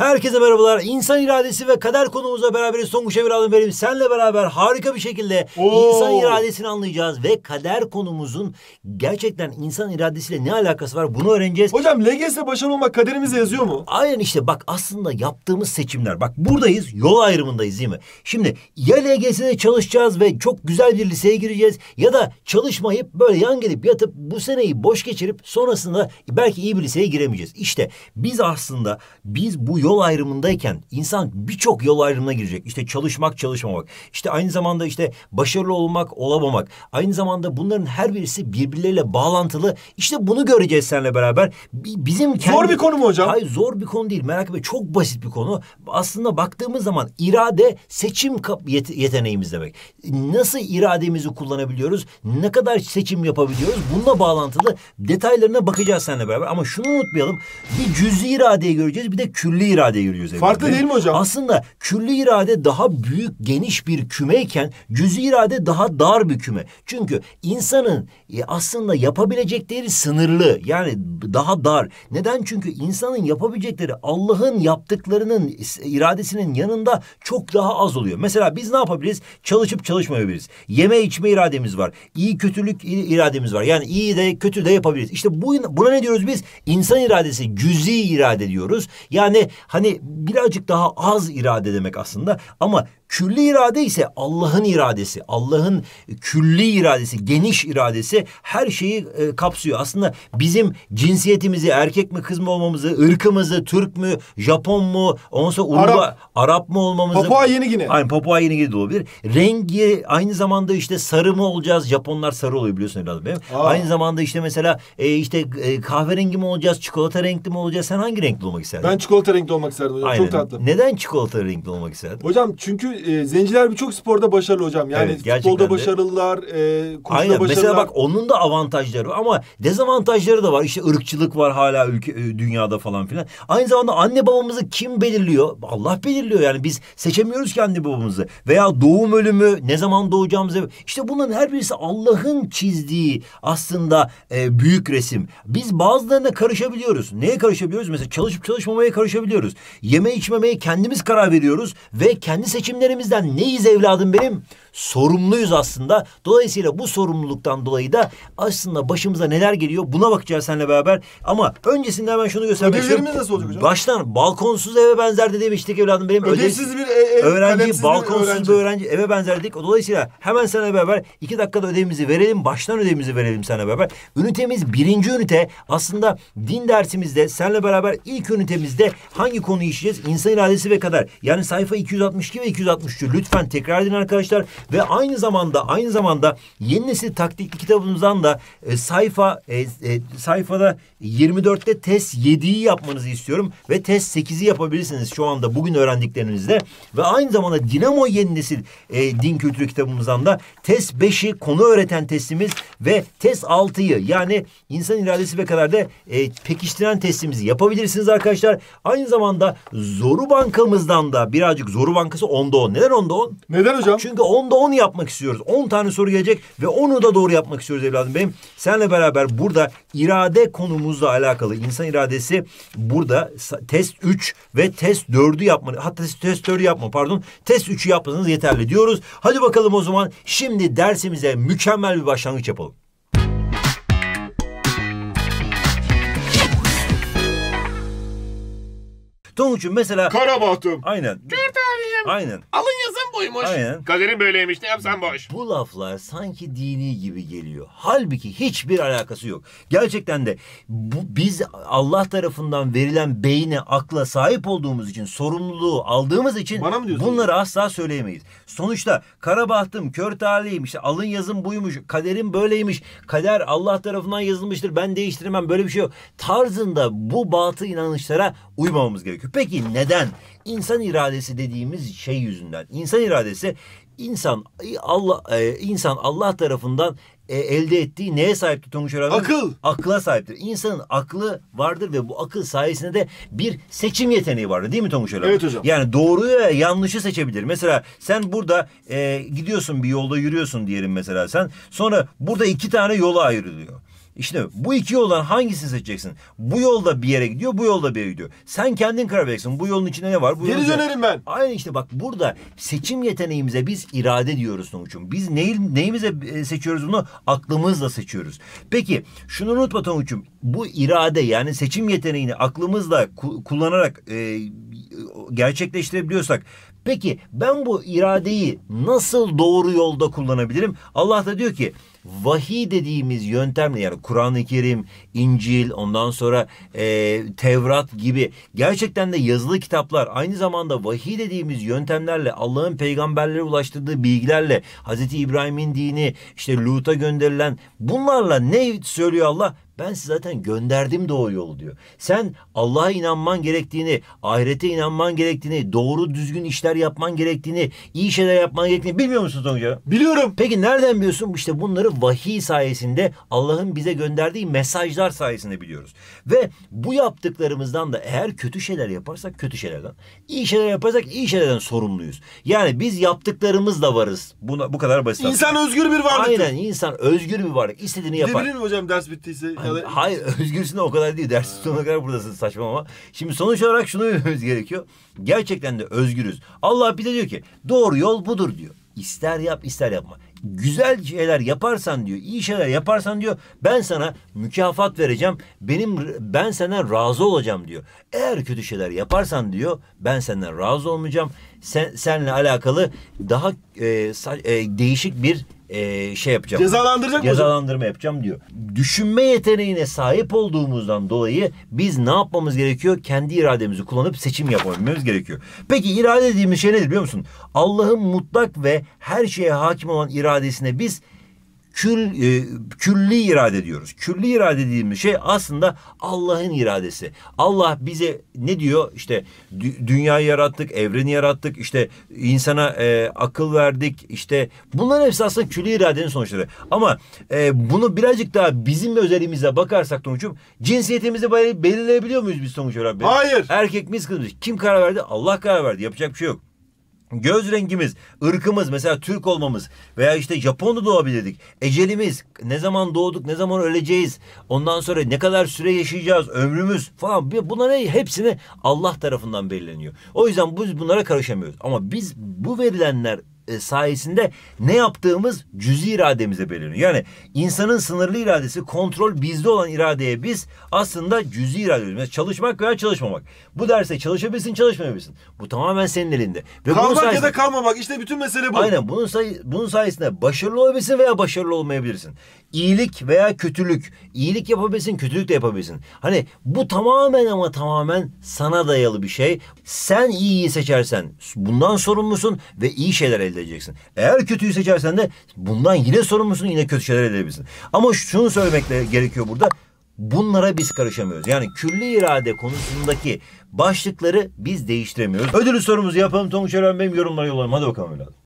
Herkese merhabalar. İnsan iradesi ve kader konumuza beraberiz. Songuç Eviral'ın benim senle beraber harika bir şekilde Oo. insan iradesini anlayacağız ve kader konumuzun gerçekten insan iradesiyle ne alakası var bunu öğreneceğiz. Hocam LGS'de başarılı olmak kaderimize yazıyor mu? Aynen işte bak aslında yaptığımız seçimler. Bak buradayız yol ayrımındayız değil mi? Şimdi ya LGS'de çalışacağız ve çok güzel bir liseye gireceğiz ya da çalışmayıp böyle yan gelip yatıp bu seneyi boş geçirip sonrasında belki iyi bir liseye giremeyeceğiz. İşte biz aslında biz bu yol yol ayrımındayken insan birçok yol ayrımına girecek. İşte çalışmak, çalışmamak. İşte aynı zamanda işte başarılı olmak, olamamak. Aynı zamanda bunların her birisi birbirleriyle bağlantılı. İşte bunu göreceğiz seninle beraber. Bizim kendi... Zor bir konu mu hocam? Hayır zor bir konu değil. Merak etme çok basit bir konu. Aslında baktığımız zaman irade seçim yet yeteneğimiz demek. Nasıl irademizi kullanabiliyoruz? Ne kadar seçim yapabiliyoruz? Bununla bağlantılı detaylarına bakacağız seninle beraber. Ama şunu unutmayalım. Bir cüz'i iradeyi göreceğiz. Bir de külli irade irade yürüyor Farklı değil mi hocam? Aslında külli irade daha büyük, geniş bir kümeyken cüz'i irade daha dar bir küme. Çünkü insanın e, aslında yapabilecekleri sınırlı. Yani daha dar. Neden? Çünkü insanın yapabilecekleri Allah'ın yaptıklarının iradesinin yanında çok daha az oluyor. Mesela biz ne yapabiliriz? Çalışıp çalışmayabiliriz. Yeme içme irademiz var. İyi kötülük irademiz var. Yani iyi de kötü de yapabiliriz. İşte buna ne diyoruz biz? İnsan iradesi, cüz'i irade diyoruz. Yani Hani birazcık daha az irade demek aslında ama külli irade ise Allah'ın iradesi. Allah'ın külli iradesi, geniş iradesi her şeyi e, kapsıyor. Aslında bizim cinsiyetimizi, erkek mi kız mı olmamızı, ırkımızı, Türk mü, Japon mu, onsa Uruguay, Arap. Arap mı olmamızı. Papua Yeni Gine. Aynen Papua Yeni Gine de olabilir. Rengi aynı zamanda işte sarı mı olacağız? Japonlar sarı oluyor biliyorsun evladım benim. Aa. Aynı zamanda işte mesela e, işte e, kahverengi mi olacağız, çikolata renkli mi olacağız? Sen hangi renkli olmak istersin Ben çikolata renkli renkli olmak isterdim hocam. Aynen. Çok tatlı. Neden çikolata renkli olmak isterdin? Hocam çünkü e, zenciler birçok sporda başarılı hocam. Yani evet, futbolda başarılılar, e, koşuda Aynen. başarılılar. Mesela bak onun da avantajları var ama dezavantajları da var. İşte ırkçılık var hala ülke e, dünyada falan filan. Aynı zamanda anne babamızı kim belirliyor? Allah belirliyor yani biz seçemiyoruz kendi babamızı. Veya doğum ölümü ne zaman doğacağımızı. İşte bunların her birisi Allah'ın çizdiği aslında e, büyük resim. Biz bazılarına karışabiliyoruz. Neye karışabiliyoruz? Mesela çalışıp çalışmamaya karışabiliyoruz konuşuyoruz. Yeme içmemeye kendimiz karar veriyoruz ve kendi seçimlerimizden neyiz evladım benim? sorumluyuz aslında. Dolayısıyla bu sorumluluktan dolayı da aslında başımıza neler geliyor buna bakacağız seninle beraber. Ama öncesinde hemen şunu göstermek istiyorum. Ödevlerimiz nasıl olacak hocam? Baştan balkonsuz eve benzer de demiştik evladım benim. Ödevsiz bir ev, e, öğrenci, balkonsuz bir öğrenci. bir öğrenci eve benzerdik. Dolayısıyla hemen seninle beraber iki dakikada ödevimizi verelim. Baştan ödevimizi verelim seninle beraber. Ünitemiz birinci ünite aslında din dersimizde seninle beraber ilk ünitemizde hangi konuyu işleyeceğiz? İnsan iradesi ve kadar. Yani sayfa 262 ve 263. Lütfen tekrar edin arkadaşlar. Ve aynı zamanda aynı zamanda yeni nesil taktikli kitabımızdan da e, sayfa e, e, sayfada 24'te test 7'yi yapmanızı istiyorum ve test 8'i yapabilirsiniz şu anda bugün öğrendiklerinizde ve aynı zamanda Dinamo yeni nesil e, din kültürü kitabımızdan da test 5'i konu öğreten testimiz ve test 6'yı yani insan iradesi ve kadar e, pekiştiren testimizi yapabilirsiniz arkadaşlar. Aynı zamanda Zoru bankamızdan da birazcık Zoru bankası onda on. Neden onda on? Neden hocam? Çünkü on onda 10 yapmak istiyoruz. 10 tane soru gelecek ve onu da doğru yapmak istiyoruz evladım benim. Seninle beraber burada irade konumuzla alakalı insan iradesi burada test 3 ve test 4'ü yapma. Hatta test 4'ü yapma pardon. Test 3'ü yapmanız yeterli diyoruz. Hadi bakalım o zaman şimdi dersimize mükemmel bir başlangıç yapalım. Tonguç'un mesela... Karabahtım. Aynen. Girdim abicim. Aynen. Alın yazın buymuş. Aynen. Kaderin böyleymiş ne yapsan boş. Bu laflar sanki dini gibi geliyor. Halbuki hiçbir alakası yok. Gerçekten de bu, biz Allah tarafından verilen beyne, akla sahip olduğumuz için, sorumluluğu aldığımız için Bana mı diyorsun? bunları asla söyleyemeyiz. Sonuçta kara bahtım, kör talihim, işte alın yazın buymuş, kaderim böyleymiş, kader Allah tarafından yazılmıştır, ben değiştiremem böyle bir şey yok. Tarzında bu batı inanışlara uymamamız gerekiyor. Peki neden? İnsan iradesi dediğimiz dediğimiz şey yüzünden. İnsan iradesi insan Allah e, insan Allah tarafından e, elde ettiği neye sahip tutulmuş öğrenmiş? Akıl. Akla sahiptir. İnsanın aklı vardır ve bu akıl sayesinde de bir seçim yeteneği vardır değil mi Tonguç Öğrenmiş? Evet hocam. Yani doğruyu ve yanlışı seçebilir. Mesela sen burada e, gidiyorsun bir yolda yürüyorsun diyelim mesela sen. Sonra burada iki tane yola ayrılıyor. İşte bu iki yoldan hangisini seçeceksin? Bu yolda bir yere gidiyor, bu yolda bir yere gidiyor. Sen kendin karar vereceksin. Bu yolun içinde ne var? Bu Geri dönerim ben. Aynen işte bak burada seçim yeteneğimize biz irade diyoruz Tonguç'um. Biz neyi, neyimize e, seçiyoruz bunu? Aklımızla seçiyoruz. Peki şunu unutma Tonguç'um. Bu irade yani seçim yeteneğini aklımızla kullanarak e, gerçekleştirebiliyorsak Peki ben bu iradeyi nasıl doğru yolda kullanabilirim? Allah da diyor ki vahiy dediğimiz yöntemle yani Kur'an-ı Kerim, İncil, ondan sonra e, Tevrat gibi gerçekten de yazılı kitaplar aynı zamanda vahiy dediğimiz yöntemlerle Allah'ın peygamberlere ulaştırdığı bilgilerle Hz. İbrahim'in dini işte Lut'a gönderilen bunlarla ne söylüyor Allah? Ben size zaten gönderdim de o yolu diyor. Sen Allah'a inanman gerektiğini, ahirete inanman gerektiğini, doğru düzgün işler yapman gerektiğini, iyi şeyler yapman gerektiğini bilmiyor musun Tonguç? Biliyorum. Peki nereden biliyorsun? İşte bunları vahiy sayesinde Allah'ın bize gönderdiği mesajlar sayesinde biliyoruz. Ve bu yaptıklarımızdan da eğer kötü şeyler yaparsak kötü şeylerden, iyi şeyler yaparsak iyi şeylerden sorumluyuz. Yani biz yaptıklarımızla varız. Buna, bu kadar basit. İnsan özgür bir varlık. Aynen insan özgür bir varlık. İstediğini yapar. Devirin hocam ders bittiyse. Ay, kadar... Hayır özgürsün de o kadar değil. Dersin sonuna kadar buradasın saçma ama. Şimdi sonuç olarak şunu bilmemiz gerekiyor. Gerçekten de özgürüz. Allah bize diyor ki doğru yol budur diyor. İster yap ister yapma. Güzel şeyler yaparsan diyor, iyi şeyler yaparsan diyor ben sana mükafat vereceğim. Benim ben senden razı olacağım diyor. Eğer kötü şeyler yaparsan diyor ben senden razı olmayacağım. Sen senle alakalı daha e, e, değişik bir e, şey yapacağım. Cezalandıracak Cezalandırma mı? yapacağım diyor. Düşünme yeteneğine sahip olduğumuzdan dolayı biz ne yapmamız gerekiyor? Kendi irademizi kullanıp seçim yapabilmemiz gerekiyor. Peki irade dediğimiz şey nedir biliyor musun? Allah'ın mutlak ve her şeye hakim olan iradesine biz kül, e, külli irade diyoruz. Külli irade dediğimiz şey aslında Allah'ın iradesi. Allah bize ne diyor? İşte dü dünyayı yarattık, evreni yarattık, işte insana e, akıl verdik. İşte bunların hepsi aslında külli iradenin sonuçları. Ama e, bunu birazcık daha bizim özelimize bakarsak Tonguç'um cinsiyetimizi belirleyebiliyor muyuz biz sonuç olarak? Hayır. Erkek miyiz kız mıyız? Kim karar verdi? Allah karar verdi. Yapacak bir şey yok. Göz rengimiz, ırkımız mesela Türk olmamız veya işte Japon'da doğabilirdik. Ecelimiz, ne zaman doğduk, ne zaman öleceğiz, ondan sonra ne kadar süre yaşayacağız, ömrümüz falan bunların hepsini Allah tarafından belirleniyor. O yüzden biz bunlara karışamıyoruz. Ama biz bu verilenler e, sayesinde ne yaptığımız cüzi irademize belirleniyor. Yani insanın sınırlı iradesi kontrol bizde olan iradeye biz aslında cüzi irade diyoruz. Mesela çalışmak veya çalışmamak. Bu derse çalışabilirsin çalışmayabilirsin. Bu tamamen senin elinde. Ve Kalmak sayesinde, ya da kalmamak işte bütün mesele bu. Aynen bunun, say bunun sayesinde başarılı olabilirsin veya başarılı olmayabilirsin. İyilik veya kötülük. İyilik yapabilirsin kötülük de yapabilirsin. Hani bu tamamen ama tamamen sana dayalı bir şey. Sen iyiyi seçersen bundan sorumlusun ve iyi şeyler elde edeceksin. Eğer kötüyü seçersen de bundan yine sorumlusun yine kötü şeyler edebilirsin. Ama şunu söylemek gerekiyor burada. Bunlara biz karışamıyoruz. Yani külli irade konusundaki başlıkları biz değiştiremiyoruz. Ödülü sorumuzu yapalım. Tonguç Eren benim yorumlara yollarım. Hadi bakalım evladım.